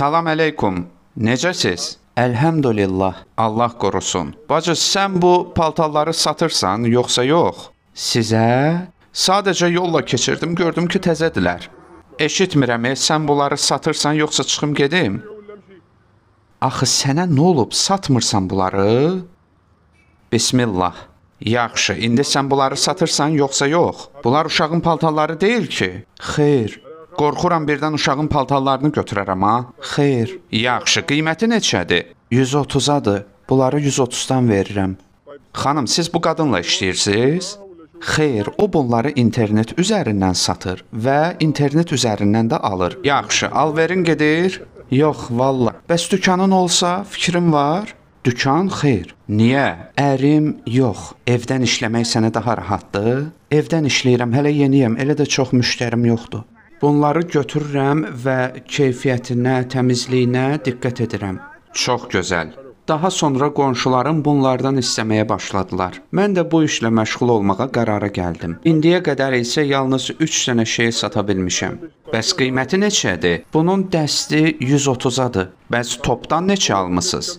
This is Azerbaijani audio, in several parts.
Salam əleykum. Necəsiz? Elhamdülillah. Allah qorusun. Bacı, sən bu paltarları satırsan, yoxsa yox? Sizə? Sadəcə yolla keçirdim, gördüm ki, təzədirlər. Eşitmirəm, e, sən bunları satırsan, yoxsa çıxım gedim? Axı sənə nə olub? Satmırsan bunları? Bismillah. Yaxşı, indi sən bunları satırsan, yoxsa yox? Bunlar uşağın paltarları deyil ki. Xeyr, Qorxuram birdən uşağın paltarlarını götürərəm ha. Xeyr. Yaxşı, qiyməti neçədir? 130-adır. Bunları 130-dan verirəm. Xanım, siz bu qadınla işləyirsiniz? Xeyr, o bunları internet üzərindən satır və internet üzərindən də alır. Yaxşı, alverin gedir? Yox, valla. Bəs dükanın olsa, fikrim var. Dükan xeyr. Niyə? Ərim yox. Evdən işləmək sənə daha rahatdır? Evdən işləyirəm, hələ yeniyəm, elə də çox müştərim yoxdur. Bunları götürürəm və keyfiyyətinə, təmizliyinə diqqət edirəm. Çox gözəl. Daha sonra qonşularım bunlardan istəməyə başladılar. Mən də bu işlə məşğul olmağa qərara gəldim. İndiyə qədər isə yalnız 3 dənə şey sata bilmişəm. Bəs qiyməti neçədir? Bunun dəsti 130-adır. Bəs topdan neçə almısınız?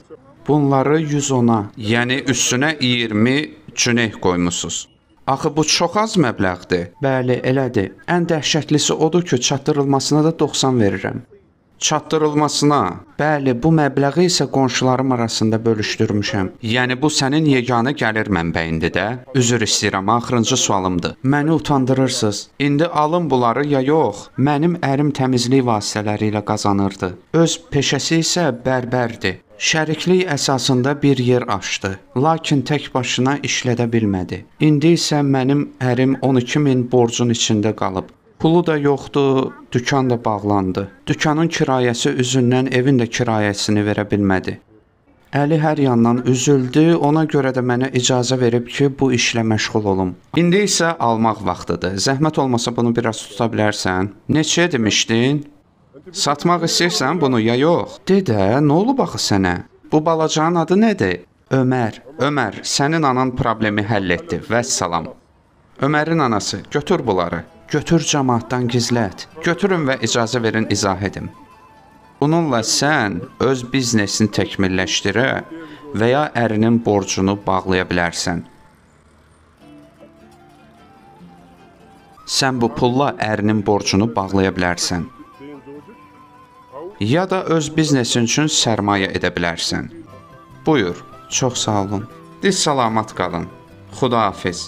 Bunları 110-a, yəni üstünə 20 cüneh qoymusunuz. Axı bu çox az məbləğdir. Bəli, elədir. Ən dəhşətlisi odur ki, çatdırılmasına da 90 verirəm. Çatdırılmasına. Bəli, bu məbləği isə qonşularım arasında bölüşdürmüşəm. Yəni bu sənin yeganə gəlir mənbəyindir də. Üzr istəyirəm, axırıncı sualımdır. Məni utandırırsınız. İndi alın bunları ya yox. Mənim ərim təmizlik vasitələri ilə qazanırdı. Öz peşəsi isə bərbərdir. Şəriklik əsasında bir yer açdı, lakin tək başına işlədə bilmədi. İndi isə mənim ərim 12 min borcun içində qalıb. Pulu da yoxdur, dükan da bağlandı. Dükanın kirayəsi üzündən evin də kirayəsini verə bilmədi. Əli hər yandan üzüldü, ona görə də mənə icazə verib ki, bu işlə məşğul olum. İndi isə almaq vaxtıdır. Zəhmət olmasa bunu biraz tuta bilərsən? Neçəyə demişdin? Satmaq istəyirsən bunu ya yox? De də, nə olub axı sənə? Bu balacanın adı nədir? Ömər. Ömər, sənin anan problemi həll etdi. Vəssalam. Ömərin anası, götür bunları. Götür cəmaatdan gizlət. Götürün və icazə verin izah edim. Bununla sən öz biznesini təkmilləşdirə və ya ərinin borcunu bağlaya bilərsən. Sən bu pulla ərinin borcunu bağlaya bilərsən ya da öz biznesin üçün sərmayə edə bilərsən. Buyur, çox sağ olun. Diz salamat qalın. Xudahafiz.